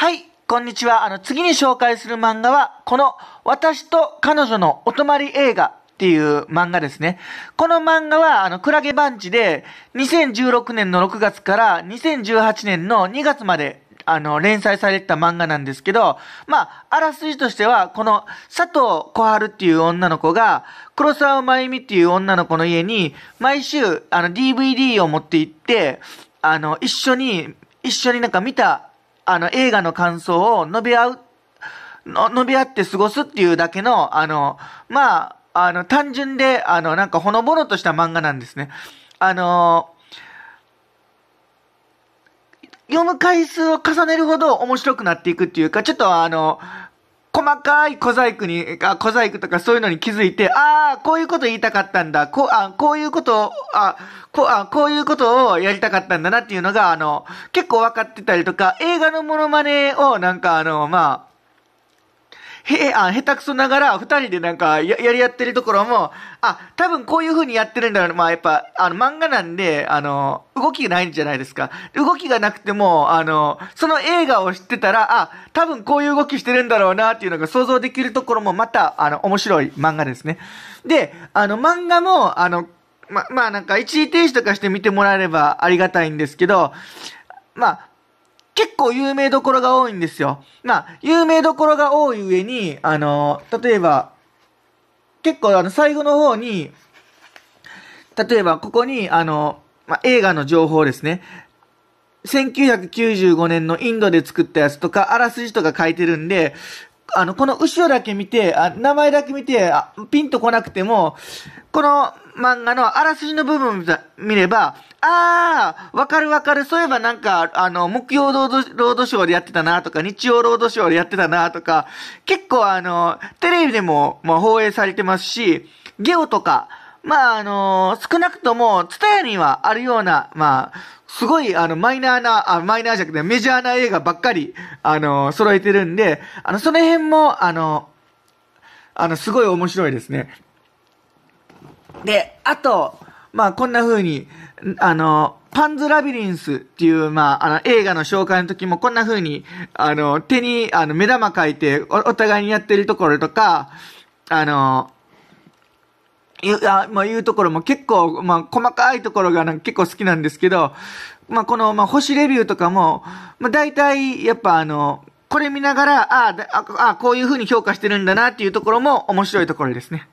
はい、こんにちは。あの、次に紹介する漫画は、この、私と彼女のお泊まり映画っていう漫画ですね。この漫画は、あの、クラゲバンチで、2016年の6月から2018年の2月まで、あの、連載されてた漫画なんですけど、まあ、あらすじとしては、この、佐藤小春っていう女の子が、黒沢真由美っていう女の子の家に、毎週、あの、DVD を持って行って、あの、一緒に、一緒になんか見たあの、映画の感想を述べ合う、の述べ合って過ごすっていうだけの、あの、まあ、あの、単純で、あの、なんかほのぼのとした漫画なんですね。あの読む回数を重ねるほど面白くなっていくっていうか、ちょっとあの、細かい小細工に、あ小細工とかそういうのに気づいて、ああ、こういうこと言いたかったんだ、こう、あこういうことを、あこうあ、こういうことをやりたかったんだなっていうのが、あの、結構分かってたりとか、映画のモノマネをなんかあの、まあ、へ、あ、下手くそながら、二人でなんかや、やり合ってるところも、あ、多分こういう風にやってるんだろうまあやっぱ、あの、漫画なんで、あの、動きがないんじゃないですか。動きがなくても、あの、その映画を知ってたら、あ、多分こういう動きしてるんだろうなっていうのが想像できるところもまた、あの、面白い漫画ですね。で、あの、漫画も、あの、ま、まあなんか一時停止とかして見てもらえればありがたいんですけど、まあ、結構有名どころが多いんですよ。まあ、有名どころが多い上に、あの、例えば、結構あの、最後の方に、例えばここに、あの、まあ、映画の情報ですね。1995年のインドで作ったやつとか、あらすじとか書いてるんで、あの、この後ろだけ見て、あ名前だけ見てあ、ピンとこなくても、この漫画のあらすじの部分見れば、ああ、わかるわかる。そういえばなんか、あの、木曜ロードロードショーでやってたなとか、日曜ロードショーでやってたなとか、結構あの、テレビでも、まあ、放映されてますし、ゲオとか、まああの、少なくとも、ツタヤにはあるような、まあ、すごい、あの、マイナーな、あ、マイナーじゃなくて、メジャーな映画ばっかり、あの、揃えてるんで、あの、その辺も、あの、あの、すごい面白いですね。で、あと、まあ、こんな風に、あの、パンズラビリンスっていう、まあ、あの、映画の紹介の時もこんな風に、あの、手に、あの、目玉書いてお、お互いにやってるところとか、あの、いう、あまあ、いうところも結構、まあ、細かいところが結構好きなんですけど、まあ、この、まあ、星レビューとかも、まあ、大体、やっぱあの、これ見ながら、ああ、ああ、こういう風に評価してるんだなっていうところも面白いところですね。